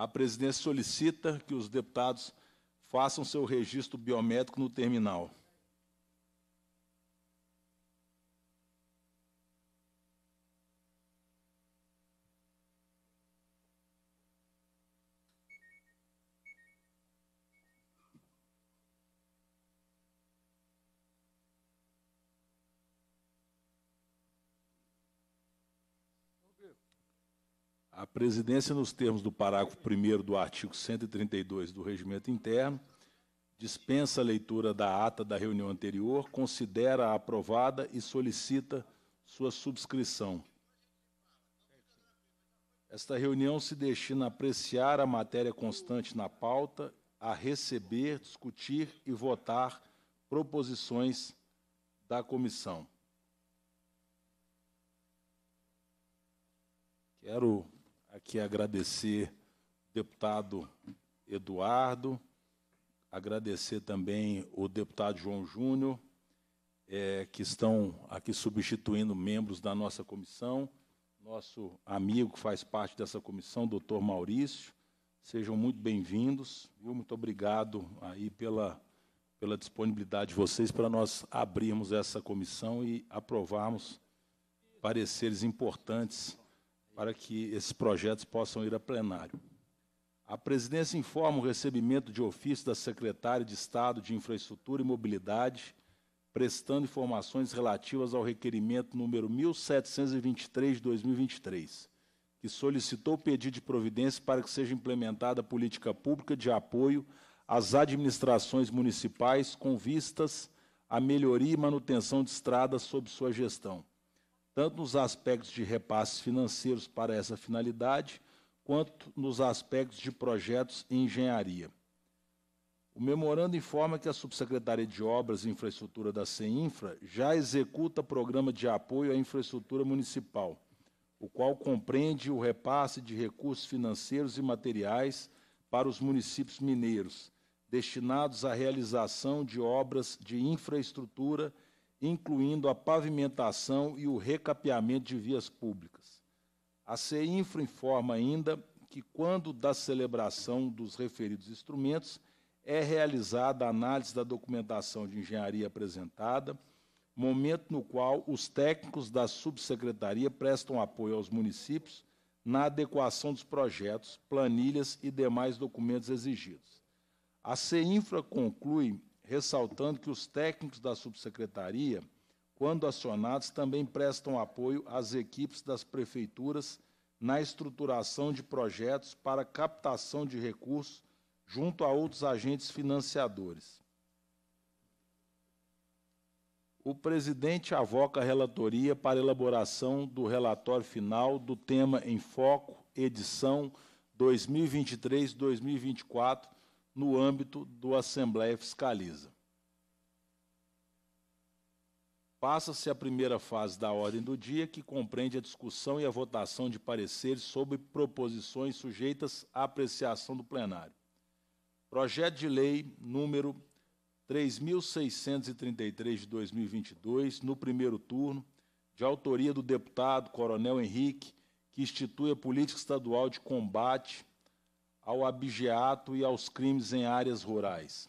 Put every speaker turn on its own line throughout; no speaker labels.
A presidência solicita que os deputados façam seu registro biométrico no terminal. presidência, nos termos do parágrafo 1 do artigo 132 do Regimento Interno, dispensa a leitura da ata da reunião anterior, considera a aprovada e solicita sua subscrição. Esta reunião se destina a apreciar a matéria constante na pauta, a receber, discutir e votar proposições da comissão. Quero aqui agradecer o deputado Eduardo, agradecer também o deputado João Júnior, é, que estão aqui substituindo membros da nossa comissão. Nosso amigo que faz parte dessa comissão, doutor Maurício. Sejam muito bem-vindos. Muito obrigado aí pela, pela disponibilidade de vocês para nós abrirmos essa comissão e aprovarmos pareceres importantes para que esses projetos possam ir a plenário. A presidência informa o recebimento de ofício da secretária de Estado de Infraestrutura e Mobilidade, prestando informações relativas ao requerimento número 1723 de 2023, que solicitou pedido de providência para que seja implementada a política pública de apoio às administrações municipais com vistas à melhoria e manutenção de estradas sob sua gestão tanto nos aspectos de repasses financeiros para essa finalidade, quanto nos aspectos de projetos em engenharia. O memorando informa que a Subsecretaria de Obras e Infraestrutura da CEINFRA já executa programa de apoio à infraestrutura municipal, o qual compreende o repasse de recursos financeiros e materiais para os municípios mineiros, destinados à realização de obras de infraestrutura e incluindo a pavimentação e o recapeamento de vias públicas. A Cinfra informa ainda que, quando da celebração dos referidos instrumentos, é realizada a análise da documentação de engenharia apresentada, momento no qual os técnicos da subsecretaria prestam apoio aos municípios na adequação dos projetos, planilhas e demais documentos exigidos. A CEINFRA conclui ressaltando que os técnicos da subsecretaria, quando acionados, também prestam apoio às equipes das prefeituras na estruturação de projetos para captação de recursos junto a outros agentes financiadores. O presidente avoca a relatoria para elaboração do relatório final do tema em foco, edição 2023-2024, no âmbito do Assembleia Fiscaliza. Passa-se a primeira fase da ordem do dia, que compreende a discussão e a votação de pareceres sobre proposições sujeitas à apreciação do plenário. Projeto de lei número 3633 de 2022, no primeiro turno, de autoria do deputado Coronel Henrique, que institui a política estadual de combate ao abigeato e aos crimes em áreas rurais.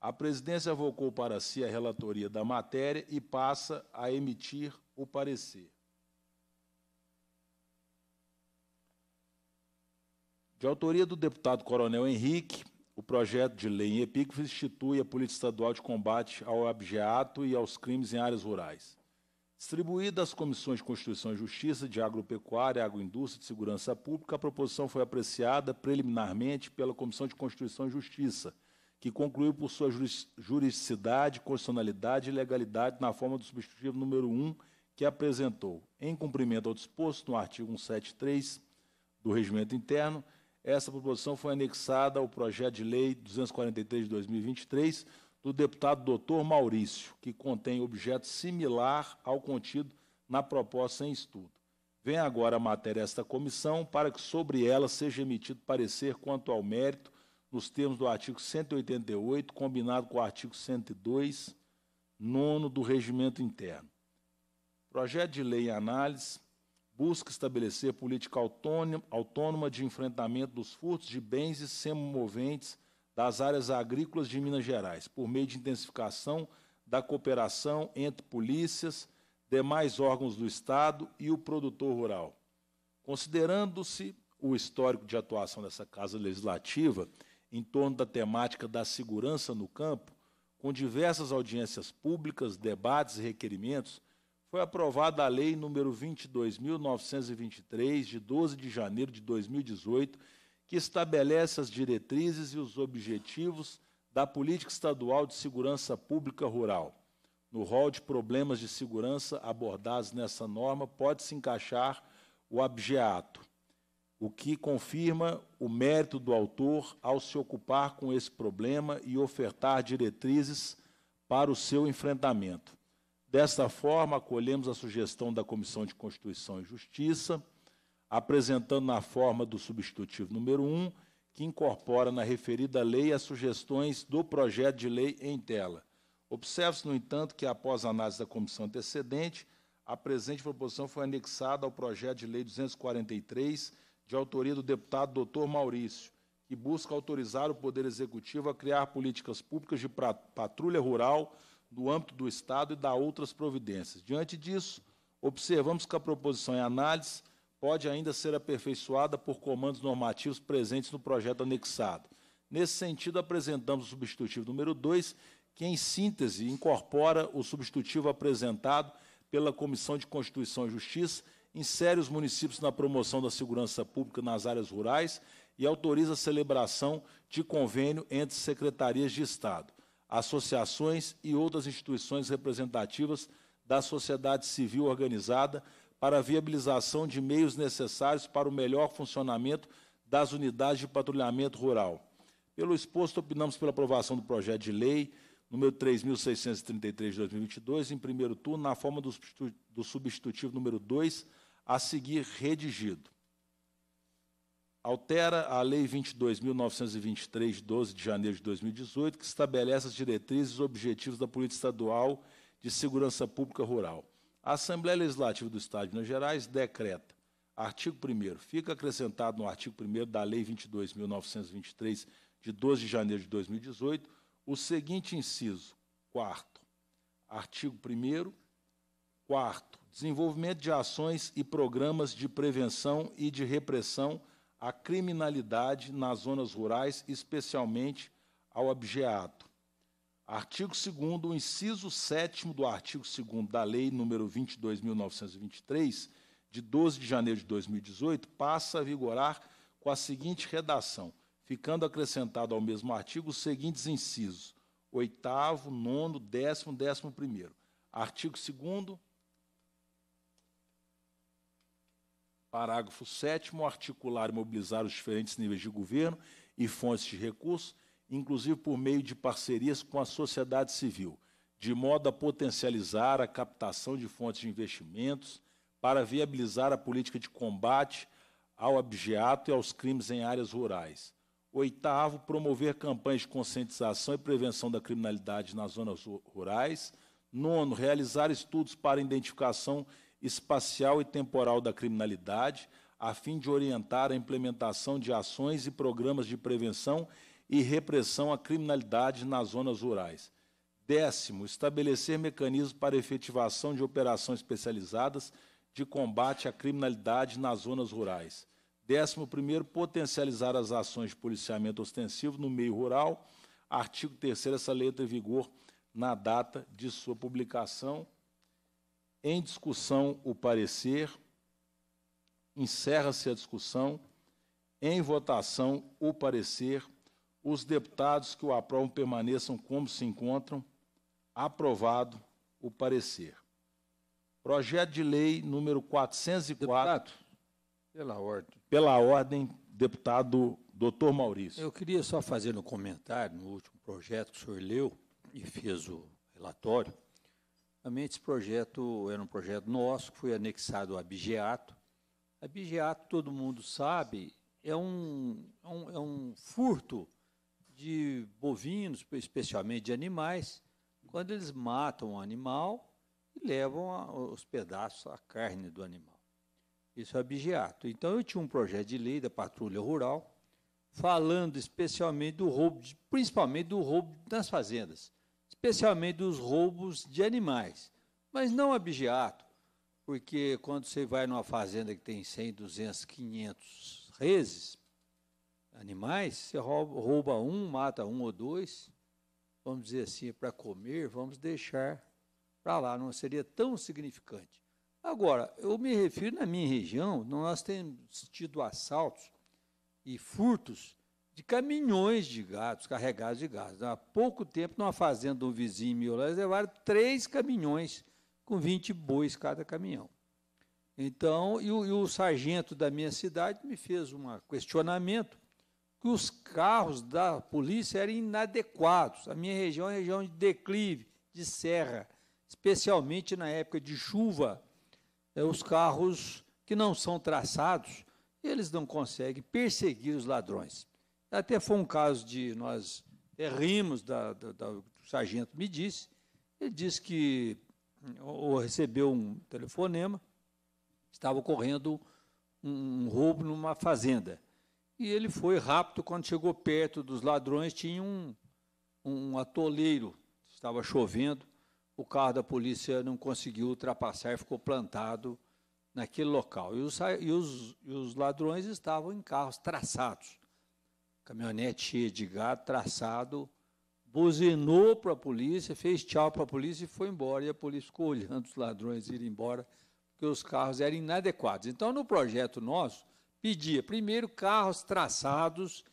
A presidência avocou para si a relatoria da matéria e passa a emitir o parecer. De autoria do deputado Coronel Henrique, o projeto de lei em epígrafe institui a Polícia Estadual de Combate ao Abjeato e aos Crimes em Áreas Rurais. Distribuída às comissões de Constituição e Justiça, de Agropecuária, Agroindústria e de Segurança Pública, a proposição foi apreciada preliminarmente pela Comissão de Constituição e Justiça, que concluiu por sua juridicidade, constitucionalidade e legalidade na forma do substitutivo número 1 que apresentou, em cumprimento ao disposto no artigo 173 do Regimento Interno, essa proposição foi anexada ao projeto de lei 243 de 2023 do deputado doutor Maurício, que contém objeto similar ao contido na proposta em estudo. Vem agora a matéria a esta comissão para que sobre ela seja emitido parecer quanto ao mérito nos termos do artigo 188, combinado com o artigo 102, nono do regimento interno. Projeto de lei em análise busca estabelecer política autônoma de enfrentamento dos furtos de bens e semoventes das áreas agrícolas de Minas Gerais, por meio de intensificação da cooperação entre polícias, demais órgãos do Estado e o produtor rural. Considerando-se o histórico de atuação dessa Casa Legislativa em torno da temática da segurança no campo, com diversas audiências públicas, debates e requerimentos, foi aprovada a Lei número 22.923, de 12 de janeiro de 2018, que estabelece as diretrizes e os objetivos da Política Estadual de Segurança Pública Rural. No rol de problemas de segurança abordados nessa norma, pode-se encaixar o abjeato, o que confirma o mérito do autor ao se ocupar com esse problema e ofertar diretrizes para o seu enfrentamento. Desta forma, acolhemos a sugestão da Comissão de Constituição e Justiça apresentando na forma do substitutivo número 1, que incorpora na referida lei as sugestões do projeto de lei em tela. Observe-se, no entanto, que após a análise da comissão antecedente, a presente proposição foi anexada ao projeto de lei 243, de autoria do deputado doutor Maurício, que busca autorizar o Poder Executivo a criar políticas públicas de patrulha rural no âmbito do Estado e da outras providências. Diante disso, observamos que a proposição em análise pode ainda ser aperfeiçoada por comandos normativos presentes no projeto anexado. Nesse sentido, apresentamos o substitutivo número 2, que, em síntese, incorpora o substitutivo apresentado pela Comissão de Constituição e Justiça, insere os municípios na promoção da segurança pública nas áreas rurais e autoriza a celebração de convênio entre secretarias de Estado, associações e outras instituições representativas da sociedade civil organizada para a viabilização de meios necessários para o melhor funcionamento das unidades de patrulhamento rural. Pelo exposto, opinamos pela aprovação do projeto de lei número 3.633 de 2022, em primeiro turno, na forma do substitutivo número 2, a seguir redigido. Altera a Lei 22.923, de 12 de janeiro de 2018, que estabelece as diretrizes e objetivos da política estadual de segurança pública rural. A Assembleia Legislativa do Estado de Minas Gerais decreta, artigo 1 fica acrescentado no artigo 1 da Lei 22.923, de 12 de janeiro de 2018, o seguinte inciso, quarto, artigo 1 quarto, desenvolvimento de ações e programas de prevenção e de repressão à criminalidade nas zonas rurais, especialmente ao abjeato Artigo 2 o inciso 7 do artigo 2 da Lei nº 22.923, de 12 de janeiro de 2018, passa a vigorar com a seguinte redação, ficando acrescentado ao mesmo artigo os seguintes incisos, 8º, 9 décimo, 11 Artigo 2 parágrafo 7 articular e mobilizar os diferentes níveis de governo e fontes de recursos inclusive por meio de parcerias com a sociedade civil, de modo a potencializar a captação de fontes de investimentos para viabilizar a política de combate ao abjeato e aos crimes em áreas rurais. Oitavo, promover campanhas de conscientização e prevenção da criminalidade nas zonas rurais. Nono, realizar estudos para identificação espacial e temporal da criminalidade, a fim de orientar a implementação de ações e programas de prevenção e repressão à criminalidade nas zonas rurais. Décimo, estabelecer mecanismos para efetivação de operações especializadas de combate à criminalidade nas zonas rurais. Décimo primeiro, potencializar as ações de policiamento ostensivo no meio rural. Artigo 3 essa lei entra em vigor na data de sua publicação. Em discussão, o parecer. Encerra-se a discussão. Em votação, o parecer os deputados que o aprovam permaneçam como se encontram. Aprovado o parecer. Projeto de lei número 404. Deputado, pela ordem. Pela ordem, deputado doutor Maurício. Eu
queria só fazer um comentário no último projeto que o senhor leu e fez o relatório. Realmente esse projeto era um projeto nosso, que foi anexado ao Abigeato. Abigeato, todo mundo sabe, é um, é um, é um furto de bovinos, especialmente de animais, quando eles matam o um animal e levam a, os pedaços, a carne do animal. Isso é abigeato. Então, eu tinha um projeto de lei da patrulha rural, falando especialmente do roubo, de, principalmente do roubo nas fazendas, especialmente dos roubos de animais, mas não abigeato, porque quando você vai numa fazenda que tem 100, 200, 500 reses, animais, você rouba, rouba um, mata um ou dois, vamos dizer assim, para comer, vamos deixar para lá, não seria tão significante. Agora, eu me refiro na minha região, nós temos tido assaltos e furtos de caminhões de gatos, carregados de gatos. Há pouco tempo, numa fazenda do um vizinho meu lá, eles levaram três caminhões com 20 bois cada caminhão. Então, e o, e o sargento da minha cidade me fez um questionamento que os carros da polícia eram inadequados. A minha região é região de declive, de serra, especialmente na época de chuva. É, os carros que não são traçados, eles não conseguem perseguir os ladrões. Até foi um caso de nós é, rimos da, da, da o sargento me disse. Ele disse que hum, ou recebeu um telefonema, estava ocorrendo um, um roubo numa fazenda. E ele foi rápido, quando chegou perto dos ladrões, tinha um, um atoleiro, estava chovendo, o carro da polícia não conseguiu ultrapassar e ficou plantado naquele local. E os, e os, e os ladrões estavam em carros traçados, caminhonete cheia de gado, traçado, buzinou para a polícia, fez tchau para a polícia e foi embora. E a polícia ficou olhando os ladrões ir embora, porque os carros eram inadequados. Então, no projeto nosso, pedia, primeiro, carros traçados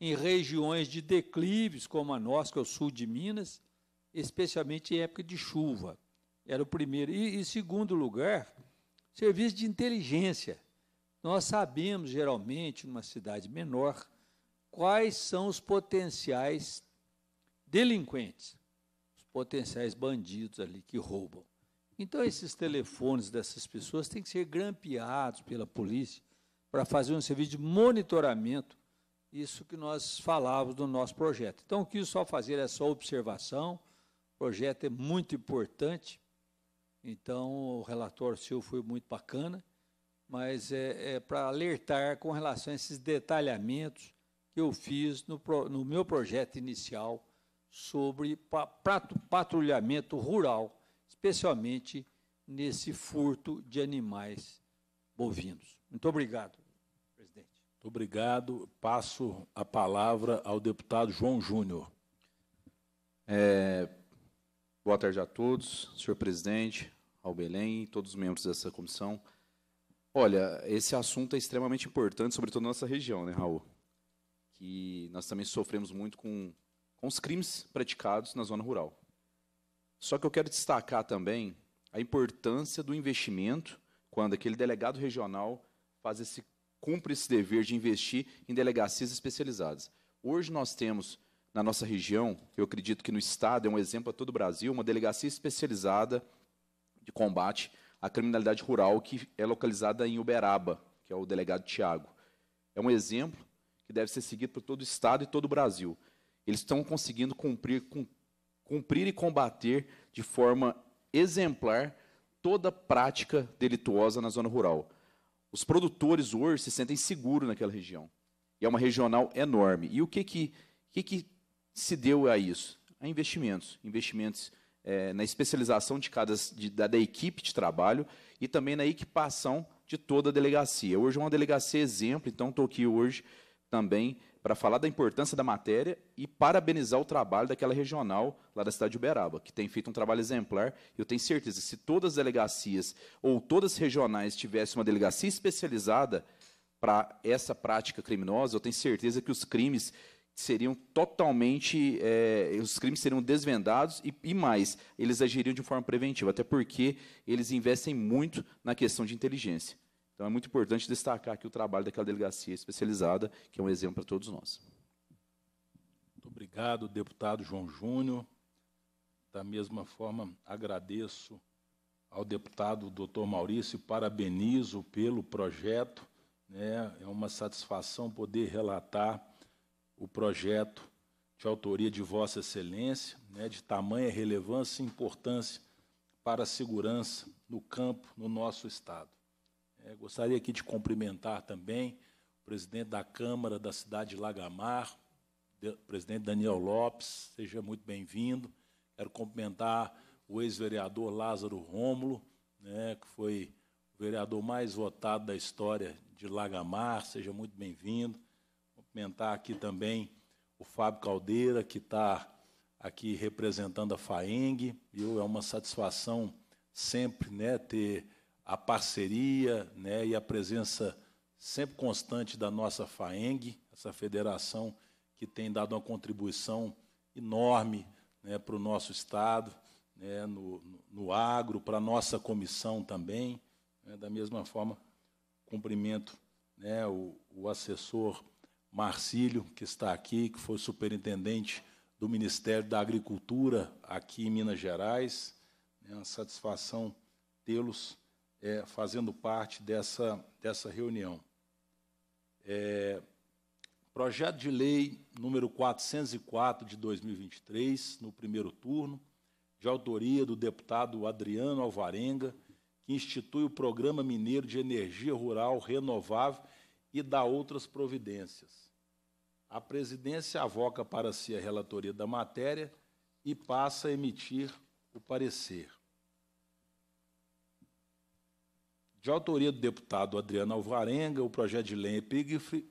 em regiões de declives, como a nossa, que é o sul de Minas, especialmente em época de chuva. Era o primeiro. E, em segundo lugar, serviço de inteligência. Nós sabemos, geralmente, numa cidade menor, quais são os potenciais delinquentes, os potenciais bandidos ali que roubam. Então, esses telefones dessas pessoas têm que ser grampeados pela polícia para fazer um serviço de monitoramento, isso que nós falávamos no nosso projeto. Então, quis só fazer essa é observação, o projeto é muito importante, então o relatório seu foi muito bacana, mas é, é para alertar com relação a esses detalhamentos que eu fiz no, no meu projeto inicial sobre patrulhamento rural, especialmente nesse furto de
animais bovinos. Muito obrigado. Muito obrigado.
Passo a palavra ao deputado João Júnior. É, boa tarde a todos, senhor presidente, ao Belém e todos os membros dessa comissão. Olha, esse assunto é extremamente importante, sobretudo na nossa região, né, Raul? Que nós também sofremos muito com, com os crimes praticados na zona rural. Só que eu quero destacar também a importância do investimento quando aquele delegado regional faz esse cumpre esse dever de investir em delegacias especializadas. Hoje nós temos na nossa região, eu acredito que no estado é um exemplo a todo o Brasil, uma delegacia especializada de combate à criminalidade rural que é localizada em Uberaba, que é o delegado Tiago. É um exemplo que deve ser seguido por todo o estado e todo o Brasil. Eles estão conseguindo cumprir, cumprir e combater de forma exemplar toda prática delituosa na zona rural. Os produtores hoje se sentem seguros naquela região. E é uma regional enorme. E o que que, que, que se deu a isso? A investimentos. Investimentos é, na especialização de cada, de, da, da, equipe de trabalho e também na equipação de toda a delegacia. Hoje é uma delegacia exemplo, então estou aqui hoje também para falar da importância da matéria e parabenizar o trabalho daquela regional lá da cidade de Uberaba, que tem feito um trabalho exemplar. Eu tenho certeza, se todas as delegacias ou todas as regionais tivessem uma delegacia especializada para essa prática criminosa, eu tenho certeza que os crimes seriam totalmente, é, os crimes seriam desvendados e, e, mais, eles agiriam de forma preventiva, até porque eles investem muito na questão de inteligência. Então é muito importante destacar aqui o trabalho daquela delegacia especializada, que é um exemplo para todos nós.
Muito obrigado, deputado João Júnior. Da mesma forma, agradeço ao deputado doutor Maurício e parabenizo pelo projeto. Né? É uma satisfação poder relatar o projeto de autoria de Vossa Excelência, né? de tamanha relevância e importância para a segurança no campo, no nosso Estado. É, gostaria aqui de cumprimentar também o presidente da Câmara da cidade de Lagamar, de, presidente Daniel Lopes, seja muito bem-vindo. Quero cumprimentar o ex-vereador Lázaro Rômulo, né, que foi o vereador mais votado da história de Lagamar, seja muito bem-vindo. Cumprimentar aqui também o Fábio Caldeira, que está aqui representando a FAENG. Eu, é uma satisfação sempre né, ter a parceria né, e a presença sempre constante da nossa FAENG, essa federação que tem dado uma contribuição enorme né, para o nosso Estado, né, no, no, agro, para a nossa comissão também. Né, da mesma forma, cumprimento né, o, o assessor Marcílio, que está aqui, que foi superintendente do Ministério da Agricultura aqui em Minas Gerais. É uma satisfação tê-los é, fazendo parte dessa, dessa reunião. É, projeto de lei número 404 de 2023, no primeiro turno, de autoria do deputado Adriano Alvarenga, que institui o Programa Mineiro de Energia Rural Renovável e dá outras providências. A presidência avoca para si a relatoria da matéria e passa a emitir o parecer. De autoria do deputado Adriano Alvarenga, o projeto de lei EPIGF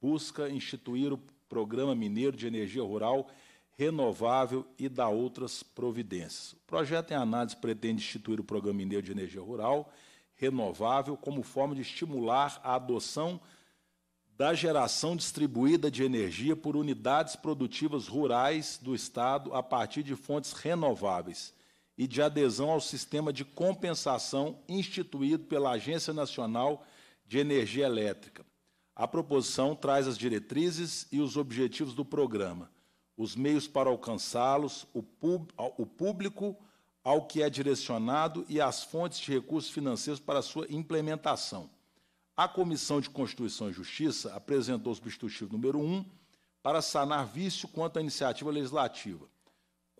busca instituir o Programa Mineiro de Energia Rural Renovável e dá outras providências. O projeto em análise pretende instituir o Programa Mineiro de Energia Rural Renovável como forma de estimular a adoção da geração distribuída de energia por unidades produtivas rurais do Estado a partir de fontes renováveis e de adesão ao sistema de compensação instituído pela Agência Nacional de Energia Elétrica. A proposição traz as diretrizes e os objetivos do programa, os meios para alcançá-los, o, o, público ao que é direcionado e as fontes de recursos financeiros para sua implementação. A Comissão de Constituição e Justiça apresentou o substitutivo número 1 para sanar vício quanto à iniciativa legislativa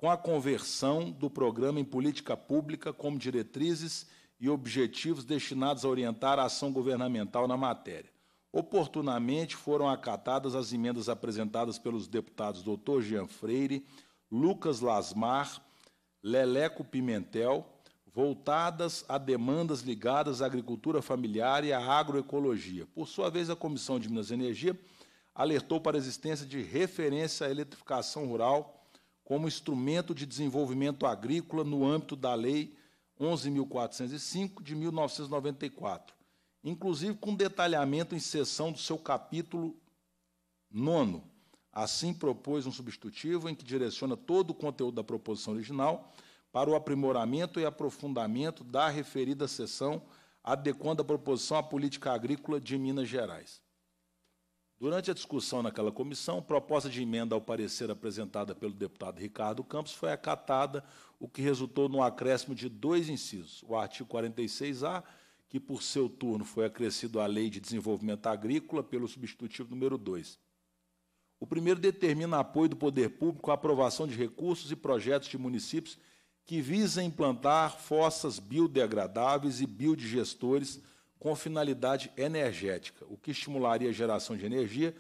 com a conversão do programa em política pública como diretrizes e objetivos destinados a orientar a ação governamental na matéria. Oportunamente foram acatadas as emendas apresentadas pelos deputados Dr. Jean Freire, Lucas Lasmar, Leleco Pimentel, voltadas a demandas ligadas à agricultura familiar e à agroecologia. Por sua vez, a Comissão de Minas e Energia alertou para a existência de referência à eletrificação rural como instrumento de desenvolvimento agrícola no âmbito da Lei 11.405 de 1994, inclusive com detalhamento em seção do seu capítulo 9. Assim, propôs um substitutivo em que direciona todo o conteúdo da proposição original para o aprimoramento e aprofundamento da referida seção, adequando a proposição à política agrícola de Minas Gerais. Durante a discussão naquela comissão, proposta de emenda ao parecer apresentada pelo deputado Ricardo Campos foi acatada, o que resultou no acréscimo de dois incisos. O artigo 46-A, que por seu turno foi acrescido à Lei de Desenvolvimento Agrícola pelo substitutivo número 2. O primeiro determina apoio do poder público à aprovação de recursos e projetos de municípios que visem implantar fossas biodegradáveis e biodigestores com finalidade energética, o que estimularia a geração de energia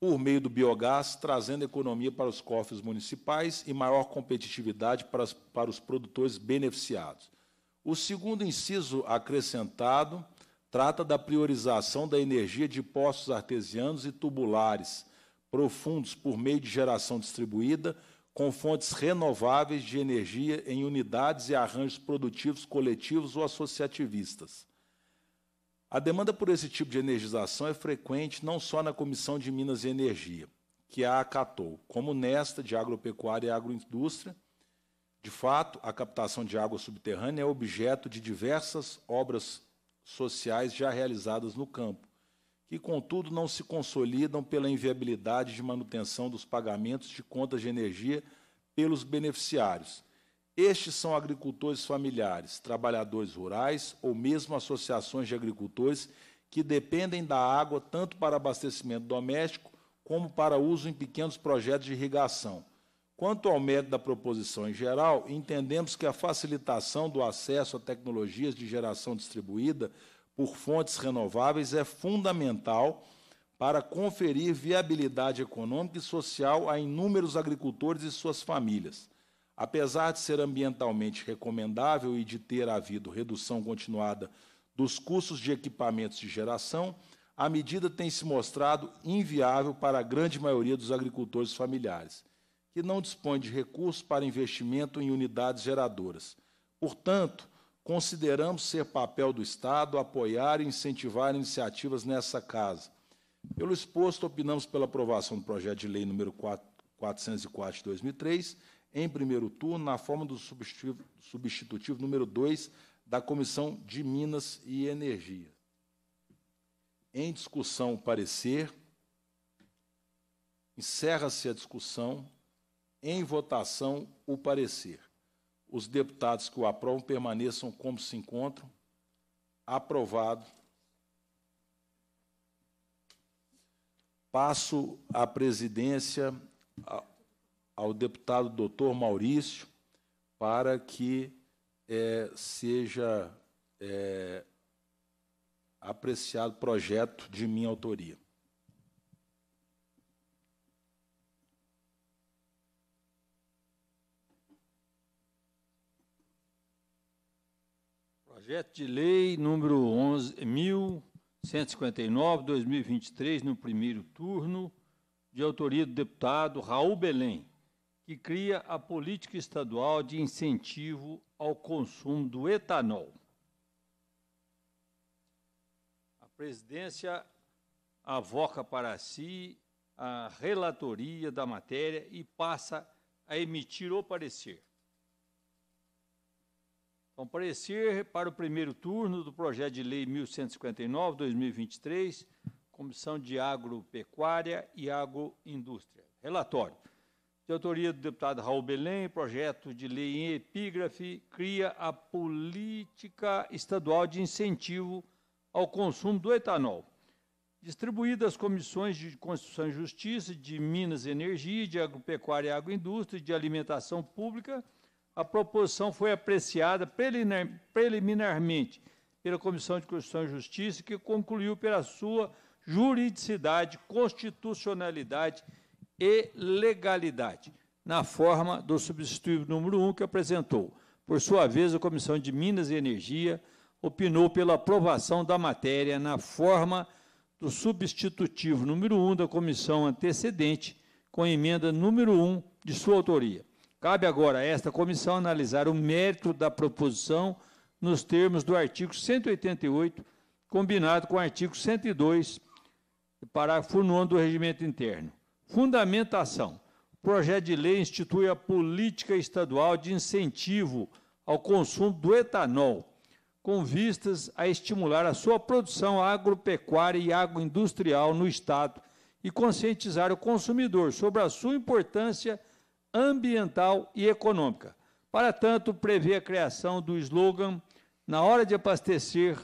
por meio do biogás, trazendo economia para os cofres municipais e maior competitividade para, as, para os produtores beneficiados. O segundo inciso acrescentado trata da priorização da energia de poços artesianos e tubulares profundos por meio de geração distribuída com fontes renováveis de energia em unidades e arranjos produtivos coletivos ou associativistas. A demanda por esse tipo de energização é frequente não só na Comissão de Minas e Energia, que a acatou, como nesta de agropecuária e agroindústria. De fato, a captação de água subterrânea é objeto de diversas obras sociais já realizadas no campo, que, contudo, não se consolidam pela inviabilidade de manutenção dos pagamentos de contas de energia pelos beneficiários, estes são agricultores familiares, trabalhadores rurais ou mesmo associações de agricultores que dependem da água tanto para abastecimento doméstico como para uso em pequenos projetos de irrigação. Quanto ao mérito da proposição em geral, entendemos que a facilitação do acesso a tecnologias de geração distribuída por fontes renováveis é fundamental para conferir viabilidade econômica e social a inúmeros agricultores e suas famílias. Apesar de ser ambientalmente recomendável e de ter havido redução continuada dos custos de equipamentos de geração, a medida tem se mostrado inviável para a grande maioria dos agricultores familiares, que não dispõe de recursos para investimento em unidades geradoras. Portanto, consideramos ser papel do Estado apoiar e incentivar iniciativas nessa casa. Pelo exposto, opinamos pela aprovação do projeto de lei número 404 de 2003 em primeiro turno, na forma do substitutivo, substitutivo número 2 da Comissão de Minas e Energia. Em discussão, parecer. Encerra-se a discussão. Em votação, o parecer. Os deputados que o aprovam permaneçam como se encontram. Aprovado. Passo a presidência ao deputado doutor Maurício para que é, seja é, apreciado projeto de minha autoria.
Projeto de lei número 11.159, 2023, no primeiro turno, de autoria do deputado Raul Belém que cria a política estadual de incentivo ao consumo do etanol. A presidência avoca para si a relatoria da matéria e passa a emitir o parecer. Então, parecer para o primeiro turno do projeto de lei 1159/2023, Comissão de Agropecuária e Agroindústria. Relatório de autoria do deputado Raul Belém, projeto de lei em epígrafe, cria a política estadual de incentivo ao consumo do etanol. Distribuído às comissões de Constituição e Justiça, de Minas e Energia, de Agropecuária e Agroindústria e de Alimentação Pública, a proposição foi apreciada preliminarmente pela Comissão de Constituição e Justiça, que concluiu pela sua juridicidade, constitucionalidade e e legalidade, na forma do substitutivo número 1 um que apresentou. Por sua vez, a Comissão de Minas e Energia opinou pela aprovação da matéria na forma do substitutivo número 1 um da comissão antecedente, com emenda número 1 um de sua autoria. Cabe agora a esta comissão analisar o mérito da proposição nos termos do artigo 188, combinado com o artigo 102, parágrafo 9 do Regimento Interno. Fundamentação. O projeto de lei institui a política estadual de incentivo ao consumo do etanol, com vistas a estimular a sua produção agropecuária e agroindustrial no Estado e conscientizar o consumidor sobre a sua importância ambiental e econômica. Para tanto, prevê a criação do slogan: na hora de abastecer,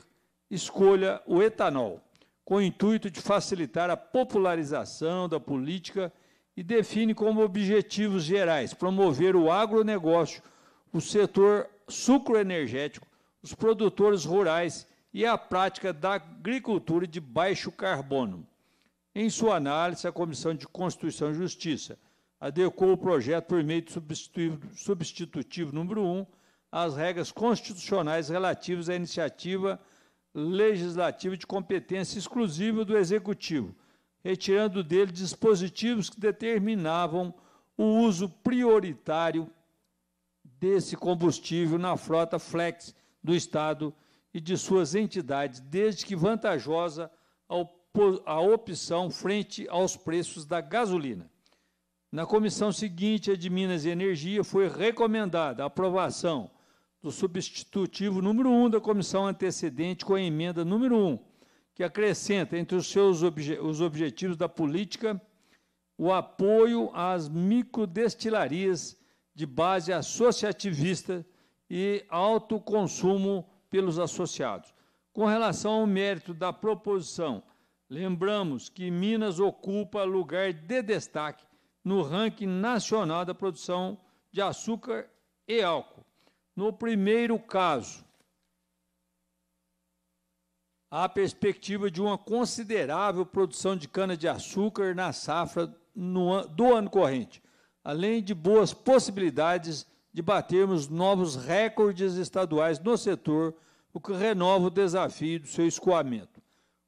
escolha o etanol com o intuito de facilitar a popularização da política e define como objetivos gerais promover o agronegócio, o setor sucroenergético, os produtores rurais e a prática da agricultura de baixo carbono. Em sua análise, a Comissão de Constituição e Justiça adequou o projeto por meio de substitutivo número 1 às regras constitucionais relativas à iniciativa legislativo de competência exclusiva do Executivo, retirando dele dispositivos que determinavam o uso prioritário desse combustível na frota flex do Estado e de suas entidades, desde que vantajosa a opção frente aos preços da gasolina. Na comissão seguinte, a de Minas e Energia, foi recomendada a aprovação do substitutivo número 1 um da comissão antecedente com a emenda número 1, um, que acrescenta entre os seus obje os objetivos da política o apoio às microdestilarias de base associativista e autoconsumo pelos associados. Com relação ao mérito da proposição, lembramos que Minas ocupa lugar de destaque no ranking nacional da produção de açúcar e álcool no primeiro caso, há a perspectiva de uma considerável produção de cana-de-açúcar na safra no, do ano corrente, além de boas possibilidades de batermos novos recordes estaduais no setor, o que renova o desafio do seu escoamento.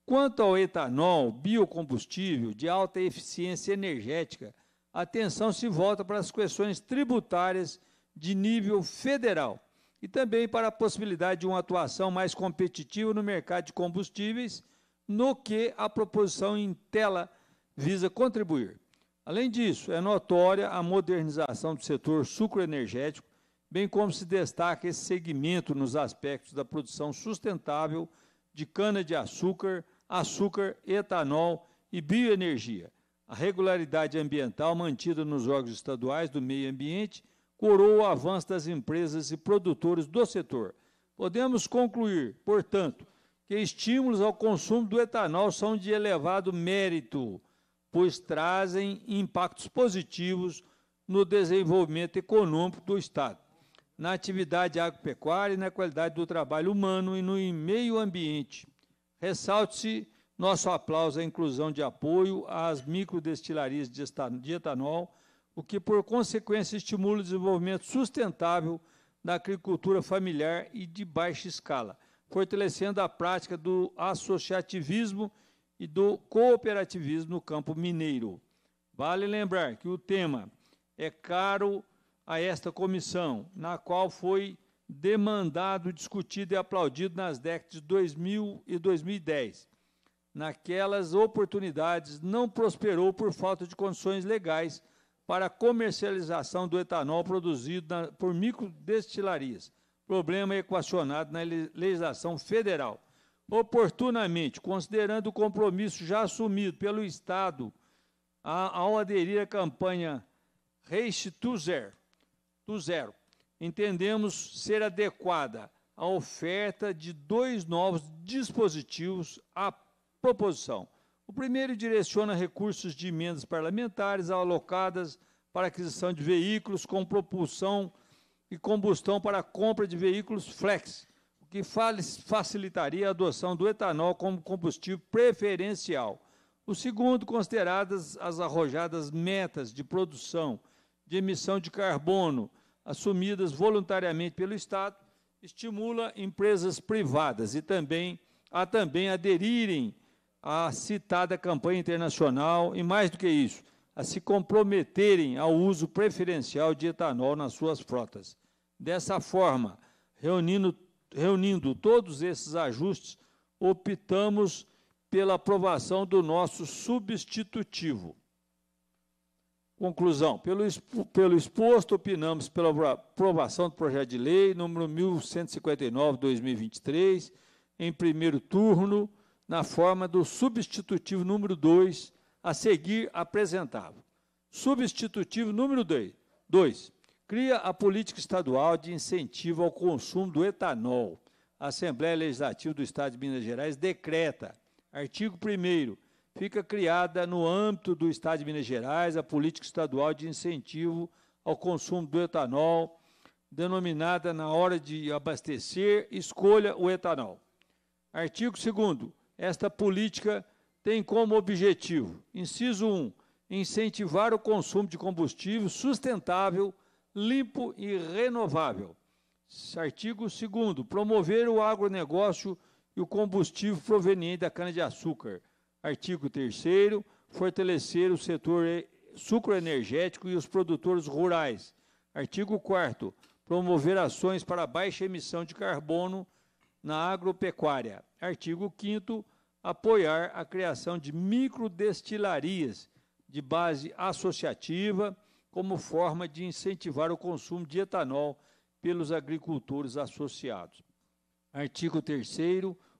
Quanto ao etanol, biocombustível de alta eficiência energética, a atenção se volta para as questões tributárias de nível federal e também para a possibilidade de uma atuação mais competitiva no mercado de combustíveis, no que a proposição em tela visa contribuir. Além disso, é notória a modernização do setor sucroenergético, bem como se destaca esse segmento nos aspectos da produção sustentável de cana-de-açúcar, açúcar, etanol e bioenergia, a regularidade ambiental mantida nos órgãos estaduais do meio ambiente coroa o avanço das empresas e produtores do setor. Podemos concluir, portanto, que estímulos ao consumo do etanol são de elevado mérito, pois trazem impactos positivos no desenvolvimento econômico do Estado, na atividade agropecuária e na qualidade do trabalho humano e no meio ambiente. Ressalte-se nosso aplauso à inclusão de apoio às microdestilarias de etanol o que por consequência estimula o desenvolvimento sustentável da agricultura familiar e de baixa escala, fortalecendo a prática do associativismo e do cooperativismo no campo mineiro. Vale lembrar que o tema é caro a esta comissão, na qual foi demandado, discutido e aplaudido nas décadas de 2000 e 2010. Naquelas oportunidades, não prosperou por falta de condições legais para comercialização do etanol produzido na, por microdestilarias, problema equacionado na legislação federal. Oportunamente, considerando o compromisso já assumido pelo Estado a, ao aderir à campanha Race to Zero, to zero entendemos ser adequada a oferta de dois novos dispositivos à proposição o primeiro direciona recursos de emendas parlamentares alocadas para aquisição de veículos com propulsão e combustão para a compra de veículos flex, o que facilitaria a adoção do etanol como combustível preferencial. O segundo, consideradas as arrojadas metas de produção de emissão de carbono assumidas voluntariamente pelo Estado, estimula empresas privadas e também a também aderirem a citada campanha internacional e, mais do que isso, a se comprometerem ao uso preferencial de etanol nas suas frotas. Dessa forma, reunindo, reunindo todos esses ajustes, optamos pela aprovação do nosso substitutivo. Conclusão: pelo, expo, pelo exposto, opinamos pela aprovação do projeto de lei número 1159-2023, em primeiro turno, na forma do substitutivo número 2, a seguir apresentado. Substitutivo número 2. Cria a política estadual de incentivo ao consumo do etanol. A Assembleia Legislativa do Estado de Minas Gerais decreta, artigo 1 fica criada no âmbito do Estado de Minas Gerais a política estadual de incentivo ao consumo do etanol, denominada na hora de abastecer, escolha o etanol. Artigo 2 esta política tem como objetivo, inciso 1, incentivar o consumo de combustível sustentável, limpo e renovável. Artigo 2 promover o agronegócio e o combustível proveniente da cana-de-açúcar. Artigo 3 fortalecer o setor sucroenergético e os produtores rurais. Artigo 4 promover ações para baixa emissão de carbono na agropecuária. Artigo 5 apoiar a criação de microdestilarias de base associativa como forma de incentivar o consumo de etanol pelos agricultores associados. Artigo 3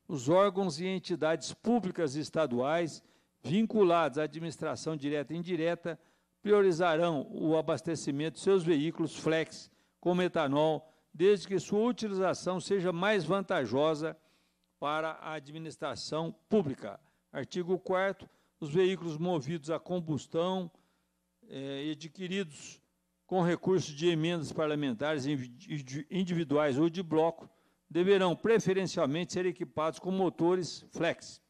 os órgãos e entidades públicas estaduais vinculados à administração direta e indireta priorizarão o abastecimento de seus veículos flex com etanol desde que sua utilização seja mais vantajosa para a administração pública. Artigo 4 os veículos movidos a combustão eh, e adquiridos com recurso de emendas parlamentares individuais ou de bloco deverão preferencialmente ser equipados com motores flex.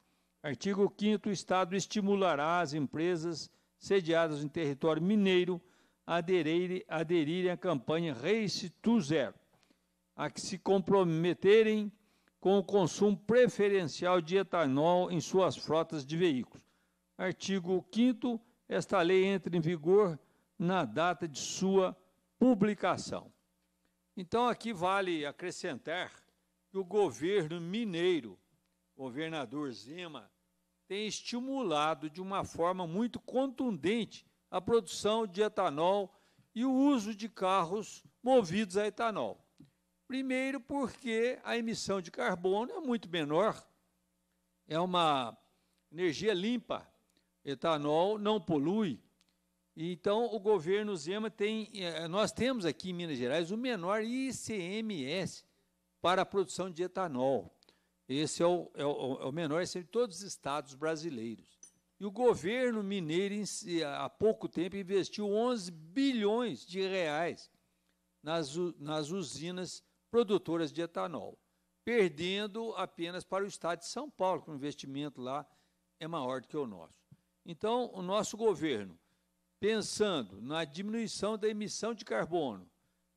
Artigo 5 o Estado estimulará as empresas sediadas em território mineiro a aderirem, aderirem à campanha Race to Zero a que se comprometerem com o consumo preferencial de etanol em suas frotas de veículos. Artigo 5 esta lei entra em vigor na data de sua publicação. Então aqui vale acrescentar que o governo mineiro, governador Zema, tem estimulado de uma forma muito contundente a produção de etanol e o uso de carros movidos a etanol. Primeiro, porque a emissão de carbono é muito menor, é uma energia limpa. Etanol não polui. Então, o governo Zema tem. Eh, nós temos aqui em Minas Gerais o menor ICMS para a produção de etanol. Esse é o, é o, é o é menor é de todos os estados brasileiros. E o governo mineiro, há pouco tempo, investiu 11 bilhões de reais nas, nas usinas produtoras de etanol, perdendo apenas para o Estado de São Paulo, que o investimento lá é maior do que o nosso. Então, o nosso governo, pensando na diminuição da emissão de carbono,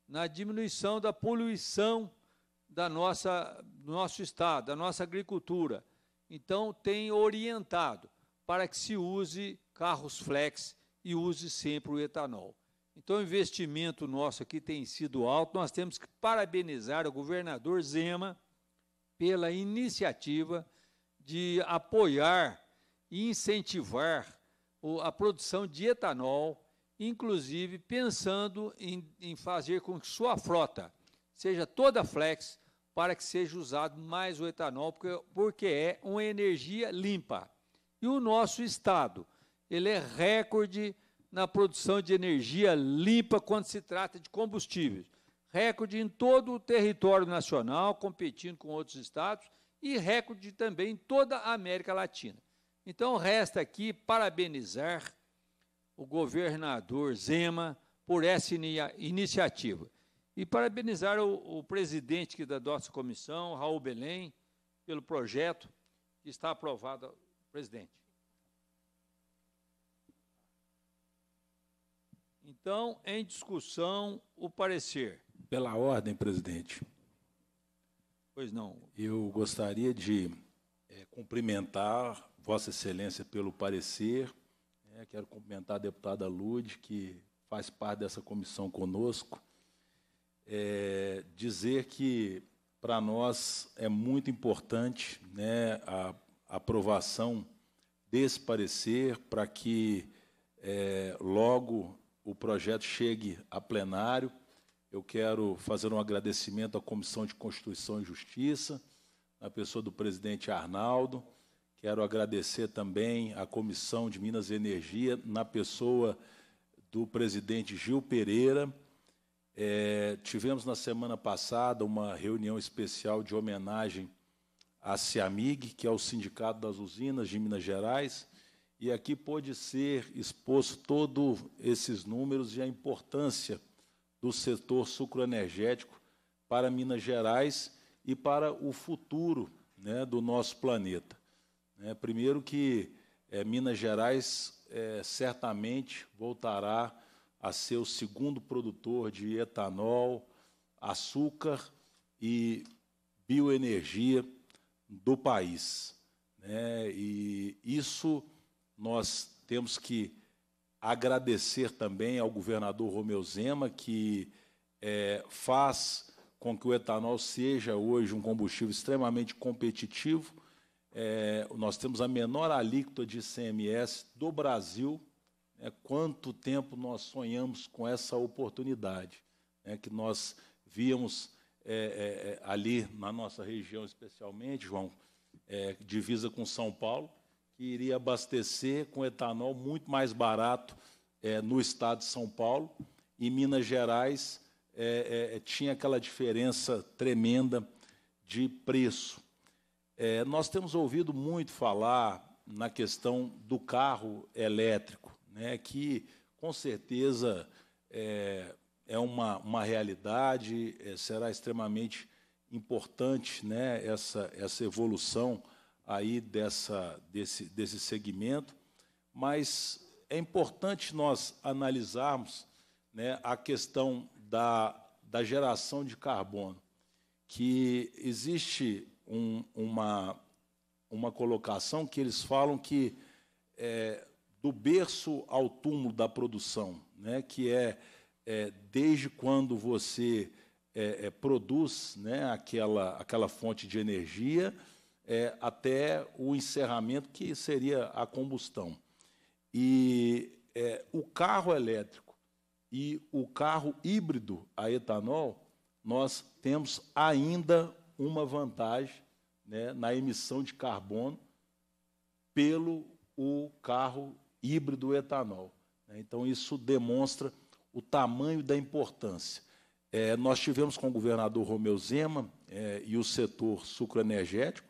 na diminuição da poluição da nossa, do nosso Estado, da nossa agricultura, então tem orientado para que se use carros flex e use sempre o etanol. Então, o investimento nosso aqui tem sido alto. Nós temos que parabenizar o governador Zema pela iniciativa de apoiar e incentivar a produção de etanol, inclusive pensando em, em fazer com que sua frota seja toda flex, para que seja usado mais o etanol, porque, porque é uma energia limpa. E o nosso Estado, ele é recorde na produção de energia limpa quando se trata de combustíveis. Recorde em todo o território nacional, competindo com outros estados, e recorde também em toda a América Latina. Então, resta aqui parabenizar o governador Zema por essa iniciativa. E parabenizar o, o presidente da nossa comissão, Raul Belém, pelo projeto que está aprovado, presidente. Então, em discussão, o parecer.
Pela ordem, presidente. Pois não. Eu gostaria de é, cumprimentar Vossa Excelência pelo parecer. É, quero cumprimentar a deputada Lude, que faz parte dessa comissão conosco. É, dizer que para nós é muito importante né, a aprovação desse parecer para que é, logo o projeto chegue a plenário. Eu quero fazer um agradecimento à Comissão de Constituição e Justiça, na pessoa do presidente Arnaldo. Quero agradecer também à Comissão de Minas e Energia, na pessoa do presidente Gil Pereira. É, tivemos na semana passada uma reunião especial de homenagem à CIAMIG, que é o Sindicato das Usinas de Minas Gerais. E aqui pôde ser exposto todos esses números e a importância do setor sucroenergético para Minas Gerais e para o futuro né, do nosso planeta. É, primeiro que é, Minas Gerais é, certamente voltará a ser o segundo produtor de etanol, açúcar e bioenergia do país. Né? E isso nós temos que agradecer também ao governador Romeu Zema, que é, faz com que o etanol seja hoje um combustível extremamente competitivo. É, nós temos a menor alíquota de ICMS do Brasil. É, quanto tempo nós sonhamos com essa oportunidade né, que nós víamos é, é, é, ali na nossa região, especialmente, João, divisa com São Paulo, que iria abastecer com etanol muito mais barato é, no estado de São Paulo. E Minas Gerais é, tinha aquela diferença tremenda de preço. nós temos ouvido muito falar na questão do carro elétrico, né, que com certeza é, é uma, uma realidade, é, será extremamente importante né, essa, essa evolução aí dessa, desse, desse segmento, mas é importante nós analisarmos né, a questão da, da geração de carbono, que existe um, uma, uma colocação que eles falam que é, do berço ao túmulo da produção, né, que é, é desde quando você é, é produz né, aquela, aquela fonte de energia é, até o encerramento, que seria a combustão. E é, o carro elétrico e o carro híbrido a etanol, nós temos ainda uma vantagem né, na emissão de carbono pelo o carro híbrido etanol. Né. Então, isso demonstra o tamanho da importância. É, nós tivemos com o governador Romeu Zema é, e o setor sucroenergético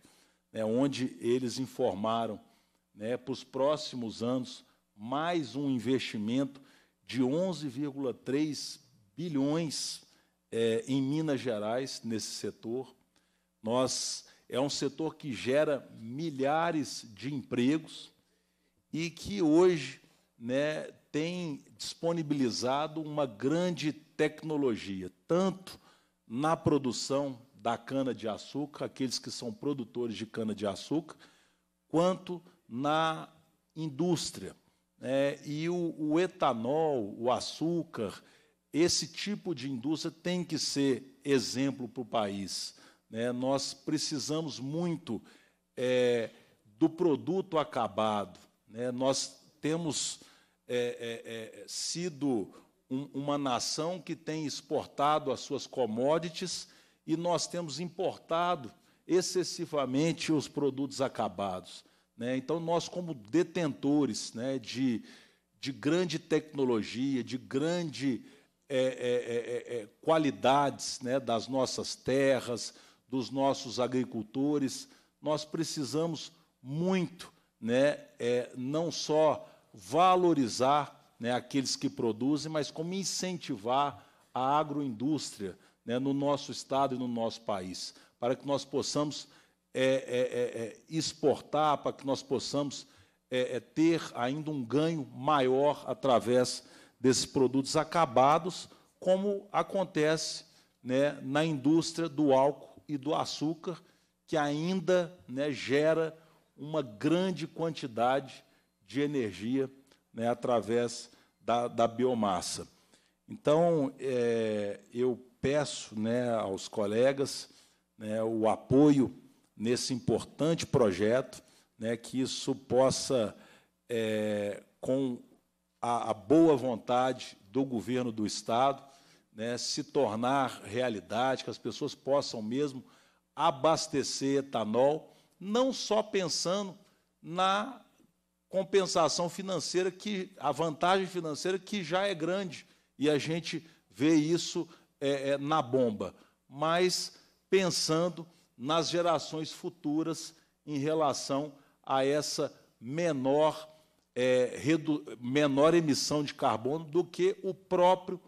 né, onde eles informaram né, para os próximos anos mais um investimento de 11,3 bilhões é, em Minas Gerais nesse setor. Nós é um setor que gera milhares de empregos e que hoje né, tem disponibilizado uma grande tecnologia, tanto na produção da cana-de-açúcar, aqueles que são produtores de cana-de-açúcar, quanto na indústria. É, e o, o etanol, o açúcar, esse tipo de indústria tem que ser exemplo para o país. Né? Nós precisamos muito é, do produto acabado. Né? Nós temos é, é, é sido um, uma nação que tem exportado as suas commodities e nós temos importado excessivamente os produtos acabados. Né? Então, nós, como detentores né, de, de grande tecnologia, de grande é, é, é, é, é qualidades né, das nossas terras, dos nossos agricultores, nós precisamos muito né, é, não só valorizar né, aqueles que produzem, mas como incentivar a agroindústria né, no nosso estado e no nosso país, para que nós possamos é, é, é, é exportar, para que nós possamos é, ter ainda um ganho maior através desses produtos acabados, como acontece né, na indústria do álcool e do açúcar, que ainda né, gera uma grande quantidade de energia né, através da, da biomassa. Então, é, eu peço né, aos colegas né, o apoio nesse importante projeto, né, que isso possa, é, com a, a, boa vontade do governo do Estado, né, se tornar realidade, que as pessoas possam mesmo abastecer etanol, não só pensando na compensação financeira, que a vantagem financeira que já é grande e a gente vê isso é, é, na bomba, mas pensando nas gerações futuras em relação a essa menor, é, redu, menor emissão de carbono do que o próprio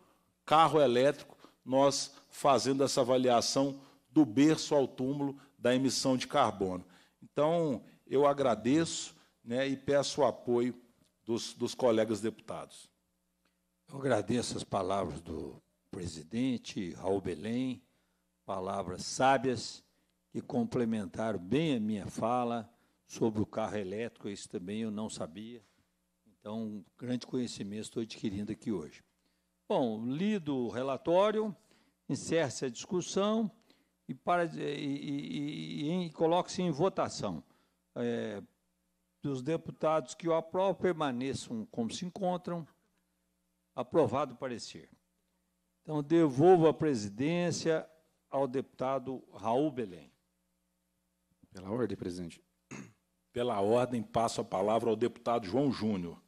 carro elétrico, nós fazendo essa avaliação do berço ao túmulo da emissão de carbono. Então, eu agradeço né, e peço o apoio dos, dos colegas deputados. Eu agradeço as palavras do presidente Raul Belém,
palavras sábias que complementaram bem a minha fala sobre o carro elétrico, isso também eu não sabia. Então, um grande conhecimento estou adquirindo aqui hoje. Bom, lido o relatório, encerra-se a discussão e, coloque e, e, e se em votação. É, dos deputados que o aprovam permaneçam como se encontram, Aprovado o parecer. Então, devolvo a presidência ao deputado Raul Belém.
Pela ordem, presidente. Pela ordem, passo a palavra ao deputado João Júnior.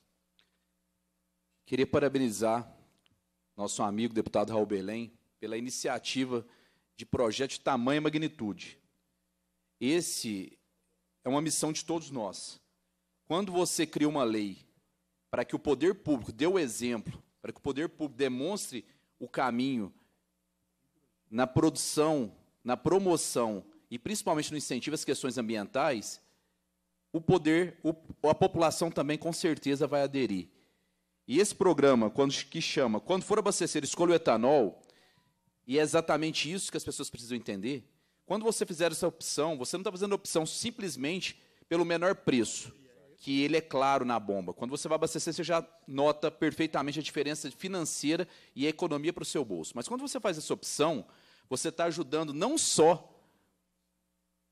Queria parabenizar nosso amigo deputado Raul Belém pela iniciativa de projeto de tamanho e magnitude. Esse é uma missão de todos nós. Quando você cria uma lei para que o poder público dê o exemplo para que o poder público demonstre o caminho na produção, na promoção e principalmente no incentivo às questões ambientais, o poder, o, a população também com certeza vai aderir. E esse programa, quando que chama, quando for abastecer, escolha o etanol, e é exatamente isso que as pessoas precisam entender. Quando você fizer essa opção, você não está fazendo a opção simplesmente pelo menor preço que ele é claro na bomba. Quando você vai abastecer, você já nota perfeitamente a diferença financeira e a economia para o seu bolso. Mas quando você faz essa opção, você está ajudando não só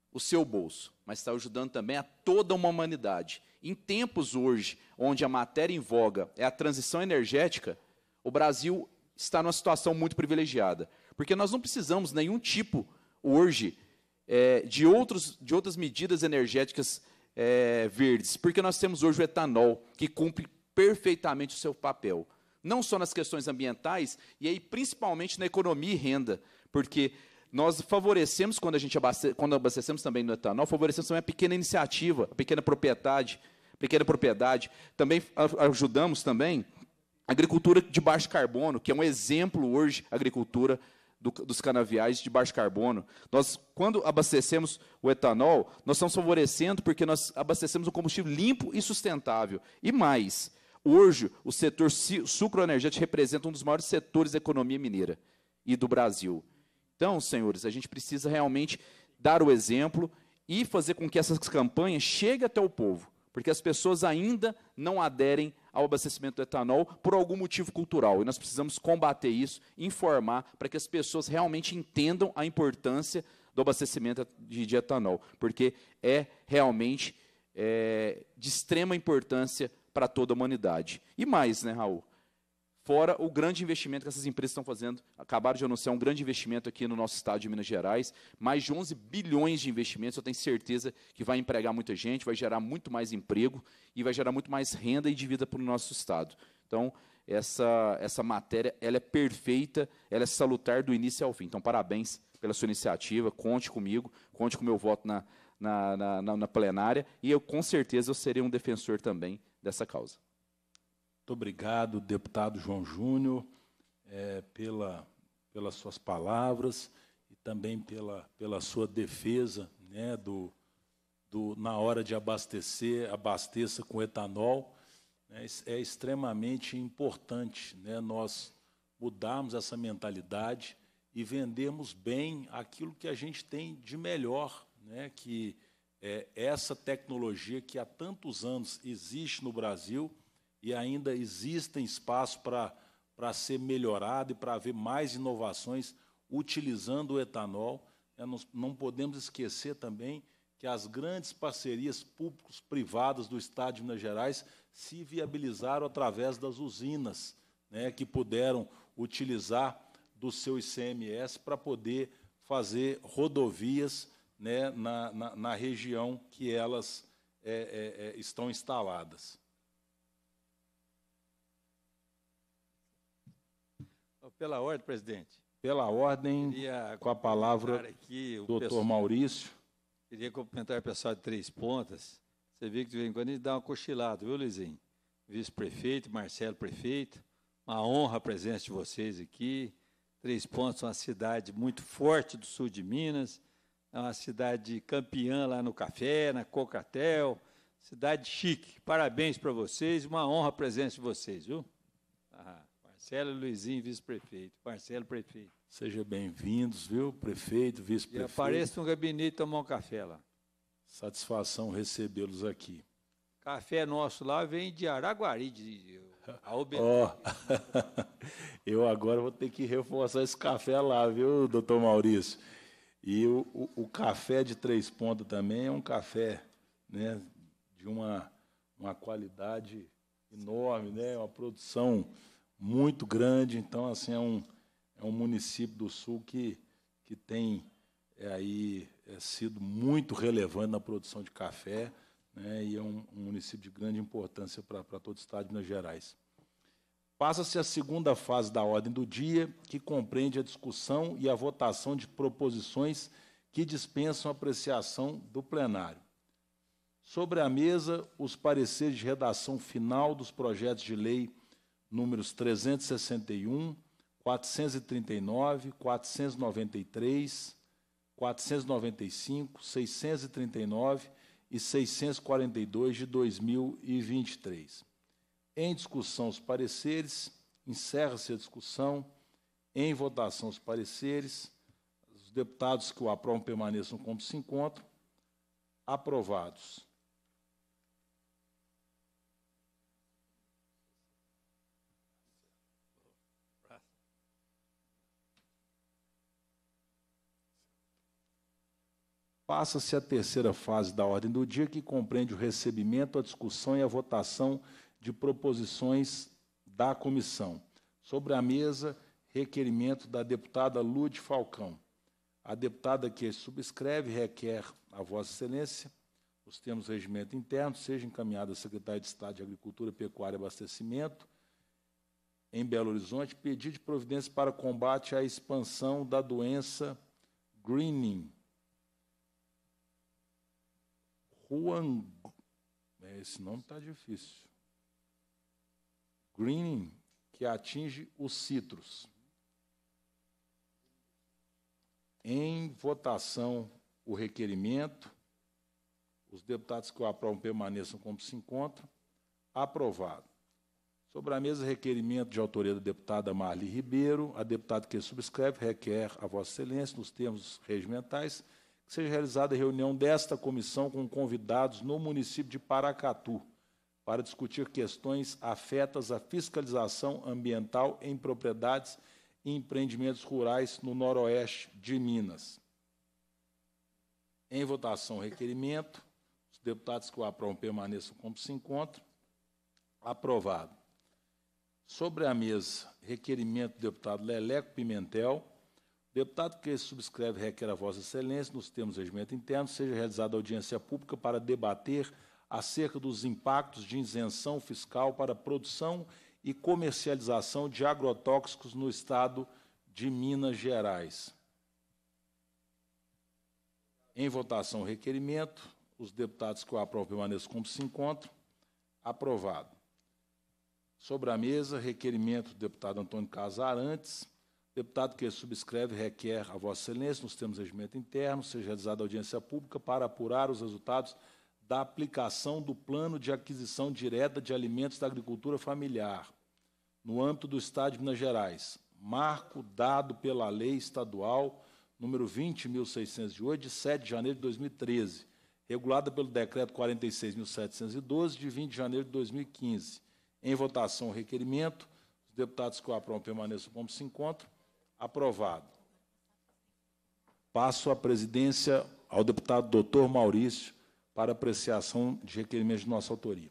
o seu bolso, mas está ajudando também a toda uma humanidade. Em tempos hoje, onde a matéria em voga é a transição energética, o Brasil está numa situação muito privilegiada. Porque nós não precisamos nenhum tipo, hoje, é, de, outros, de outras medidas energéticas é, verdes, porque nós temos hoje o etanol, que cumpre perfeitamente o seu papel, não só nas questões ambientais, e aí principalmente na economia e renda, porque nós favorecemos, quando, a gente abaste quando abastecemos também no etanol, favorecemos também a pequena iniciativa, a pequena propriedade, pequena propriedade. Também ajudamos também a agricultura de baixo carbono, que é um exemplo hoje, agricultura agricultura do, dos canaviais de baixo carbono. Nós, quando abastecemos o etanol, nós estamos favorecendo porque nós abastecemos um combustível limpo e sustentável. E mais, hoje o setor sucroenergético representa um dos maiores setores da economia mineira e do Brasil. Então, senhores, a gente precisa realmente dar o exemplo e fazer com que essas campanhas cheguem até o povo, porque as pessoas ainda não aderem ao abastecimento do etanol por algum motivo cultural. E nós precisamos combater isso, informar, para que as pessoas realmente entendam a importância do abastecimento de, de etanol, porque é realmente é, de extrema importância para toda a humanidade. E mais, né, Raul? Fora o grande investimento que essas empresas estão fazendo. Acabaram de anunciar um grande investimento aqui no nosso estado de Minas Gerais. Mais de 11 bilhões de investimentos. Eu tenho certeza que vai empregar muita gente, vai gerar muito mais emprego e vai gerar muito mais renda e dívida para o nosso estado. Então, essa, essa matéria ela é perfeita, ela é salutar do início ao fim. Então, parabéns pela sua iniciativa. Conte comigo, conte com o meu voto na, na, na, na, plenária e eu com certeza eu serei um defensor também dessa causa. Muito obrigado, deputado João Júnior, é, pela, pelas suas palavras
e também pela, pela sua defesa né, do, do, na hora de abastecer, abasteça com etanol. Né, é, é extremamente importante né, nós mudarmos essa mentalidade e vendermos bem aquilo que a gente tem de melhor, né, que é essa tecnologia que há tantos anos existe no Brasil e ainda existem espaço para ser melhorado e para haver mais inovações utilizando o etanol. É, não podemos esquecer também que as grandes parcerias públicos-privadas do Estado de Minas Gerais se viabilizaram através das usinas, né, que puderam utilizar do seu ICMS para poder fazer rodovias né, na, na, na, região que elas é, é, é estão instaladas. Pela ordem, presidente. Pela ordem, com a palavra aqui, o doutor pessoal, Maurício.
Queria cumprimentar o pessoal de Três Pontas. Você vê que de vez em quando a gente dá uma cochilada, viu, Luizinho? Vice-prefeito, Marcelo prefeito, uma honra a presença de vocês aqui. Três Pontas é uma cidade muito forte do sul de Minas, é uma cidade campeã lá no café, na Cocatel, cidade chique. Parabéns para vocês, uma honra a presença de vocês, viu? Marcelo Luizinho, vice-prefeito. Marcelo, prefeito.
Sejam bem-vindos, viu, prefeito, vice-prefeito. Apareça
no gabinete tomar um café lá.
Satisfação recebê-los aqui.
Café nosso lá vem de Araguari, de Alberto.
Oh. eu agora vou ter que reforçar esse café lá, viu, doutor Maurício? E o, o, o café de Três Pontas também é um café né, de uma, uma qualidade enorme, né, uma produção muito grande. Então, assim, é um, é um município do Sul que, que tem é, aí é, sido muito relevante na produção de café né, e é um, um município de grande importância para todo o estado de Minas Gerais. Passa-se a segunda fase da ordem do dia, que compreende a discussão e a votação de proposições que dispensam apreciação do plenário. Sobre a mesa, os pareceres de redação final dos projetos de lei números 361, 439, 493, 495, 639 e 642 de 2023. Em discussão os pareceres, encerra-se a discussão. Em votação os pareceres, os deputados que o aprovam permaneçam como se encontram. Aprovados. passa-se a terceira fase da ordem do dia, que compreende o recebimento, a discussão e a votação de proposições da comissão. Sobre a mesa, requerimento da deputada Lude Falcão. A deputada que subscreve requer a Vossa Excelência, os termos regimento interno, seja encaminhada à Secretaria de Estado de Agricultura, Pecuária e Abastecimento, em Belo Horizonte, pedido de providência para combate à expansão da doença Greening, Huang. É, esse nome está difícil. Greening, que atinge os citros. Em votação, o requerimento. Os deputados que o aprovam permaneçam como se encontram. Aprovado. Sobre a mesa, requerimento de autoria da deputada Marli Ribeiro. A deputada que subscreve requer a Vossa Excelência, nos termos regimentais, seja realizada a reunião desta comissão com convidados no município de Paracatu para discutir questões afetas à fiscalização ambiental em propriedades e empreendimentos rurais no noroeste de Minas. Em votação, requerimento. Os deputados que o aprovam permaneçam como se encontram. Aprovado. Sobre a mesa, requerimento do deputado Leleco Pimentel, Deputado que subscreve requer a Vossa Excelência, nos termos do regimento interno, seja realizada audiência pública para debater acerca dos impactos de isenção fiscal para produção e comercialização de agrotóxicos no Estado de Minas Gerais. Em votação, requerimento. Os deputados que o aprovam permaneçam como se encontram. Aprovado. Sobre a mesa, requerimento do deputado Antônio Casarantes, Deputado que subscreve requer a Vossa Excelência, nos termos de regimento interno, seja realizada audiência pública para apurar os resultados da aplicação do plano de aquisição direta de alimentos da agricultura familiar no âmbito do Estado de Minas Gerais, marco dado pela Lei Estadual número 20.608, de 7 de janeiro de 2013, regulada pelo Decreto 46.712, de 20 de janeiro de 2015. Em votação o requerimento, os deputados que o aprovam permaneçam como se encontram. Aprovado. Passo a presidência ao deputado doutor Maurício para apreciação de requerimentos de nossa autoria.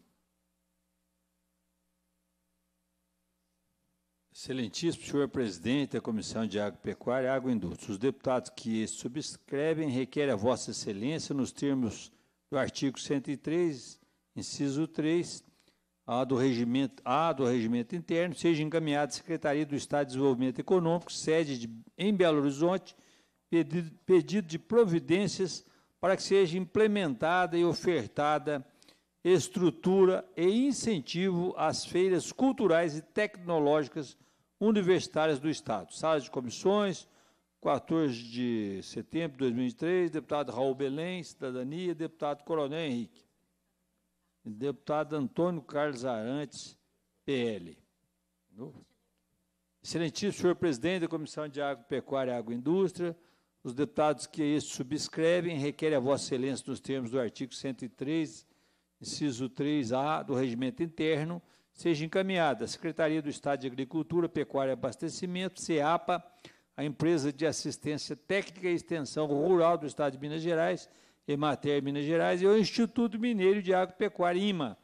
Excelentíssimo senhor presidente da Comissão de Pecuária e Indústria. os deputados que subscrevem requerem a vossa excelência nos termos do artigo 103, inciso 3 a do regimento, a do regimento interno, seja encaminhada à Secretaria do Estado de Desenvolvimento Econômico, sede de, em Belo Horizonte, pedido, pedido de providências para que seja implementada e ofertada estrutura e incentivo às feiras culturais e tecnológicas universitárias do Estado. Sala de comissões, 14 de setembro de 2003, deputado Raul Belém, Cidadania, deputado Coronel Henrique. Deputado Antônio Carlos Arantes, PL. Excelentíssimo senhor presidente da Comissão de Agropecuária e Agroindústria, os deputados que isso subscrevem requerem a Vossa Excelência, nos termos do artigo 103, inciso 3A do Regimento Interno, seja encaminhada à Secretaria do Estado de Agricultura, Pecuária e Abastecimento, CEAPA, a Empresa de Assistência Técnica e Extensão Rural do Estado de Minas Gerais, Emater, Minas Gerais, e ao Instituto Mineiro de Agropecuária, IMA,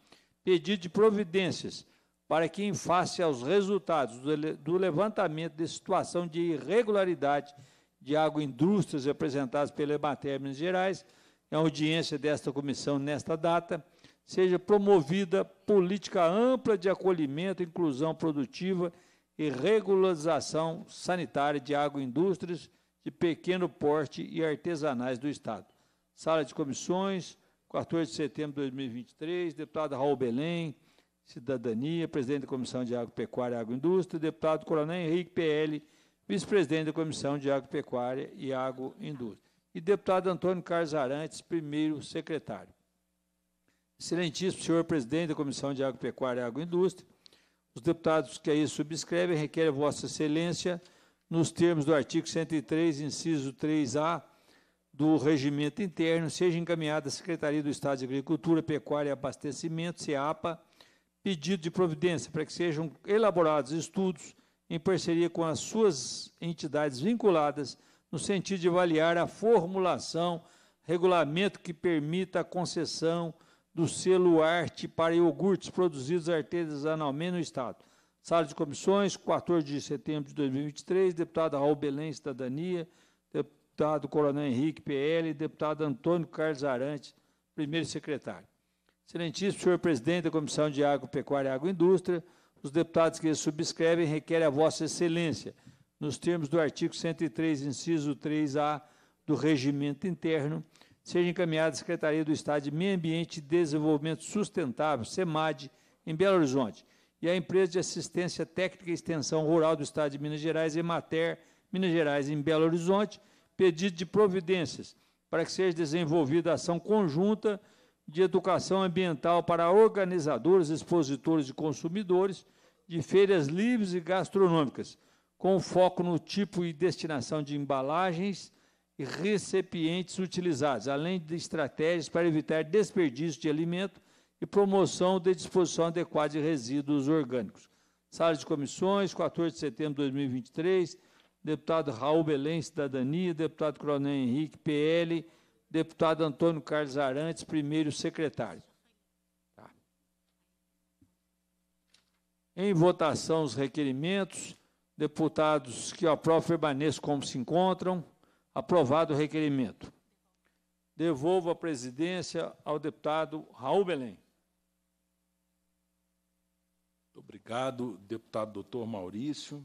pedido de providências para que, em face aos resultados do levantamento de situação de irregularidade de agroindústrias apresentadas pela Emater Minas Gerais, a audiência desta comissão nesta data, seja promovida política ampla de acolhimento, inclusão produtiva e regularização sanitária de agroindústrias de pequeno porte e artesanais do Estado sala de comissões, 14 de setembro de 2023, deputada Raul Belém, Cidadania, presidente da Comissão de Agropecuária e Agroindústria, deputado Coronel Henrique PL, vice-presidente da Comissão de Agropecuária e Agroindústria, e deputado Antônio Carlos Arantes, primeiro secretário. Excelentíssimo senhor presidente da Comissão de Agropecuária e Agroindústria, os deputados que aí subscrevem requerem a vossa excelência, nos termos do artigo 103, inciso 3A, do Regimento Interno seja encaminhado à Secretaria do Estado de Agricultura, Pecuária e Abastecimento, SEAPA, pedido de providência para que sejam elaborados estudos em parceria com as suas entidades vinculadas, no sentido de avaliar a formulação, regulamento que permita a concessão do selo arte para iogurtes produzidos artesanalmente no Estado. Sala de comissões, 14 de setembro de 2023, deputada Raul Belém, Cidadania, deputado Coronel Henrique PL e deputado Antônio Carlos Arantes, primeiro secretário. Excelentíssimo senhor presidente da Comissão de Água, Pecuária e Agroindústria, os deputados que subscrevem requerem a vossa excelência, nos termos do artigo 103, inciso 3A do Regimento Interno, seja encaminhada à Secretaria do Estado de Meio Ambiente e Desenvolvimento Sustentável, SEMAD, em Belo Horizonte, e à Empresa de Assistência Técnica e Extensão Rural do Estado de Minas Gerais, EMATER, Minas Gerais, em Belo Horizonte, pedido de providências para que seja desenvolvida ação conjunta de educação ambiental para organizadores, expositores e consumidores de feiras livres e gastronômicas, com foco no tipo e destinação de embalagens e recipientes utilizados, além de estratégias para evitar desperdício de alimento e promoção da disposição adequada de resíduos orgânicos. Sala de comissões, 14 de setembro de 2023, deputado Raul Belém, Cidadania, deputado Coronel Henrique, PL, deputado Antônio Carlos Arantes, primeiro secretário. Tá. Em votação, os requerimentos. Deputados que aprovam permaneçam como se encontram. Aprovado o requerimento. Devolvo a presidência ao deputado
Raul Belém. Obrigado, deputado doutor Maurício.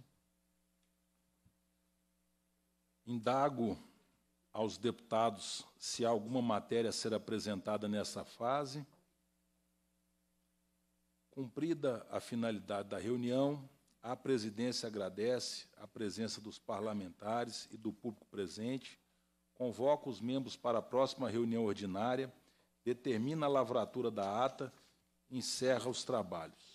Indago aos deputados se há alguma matéria a ser apresentada nessa fase. Cumprida a finalidade da reunião, a presidência agradece a presença dos parlamentares e do público presente, convoca os membros para a próxima reunião ordinária, determina a lavratura da ata, encerra os trabalhos.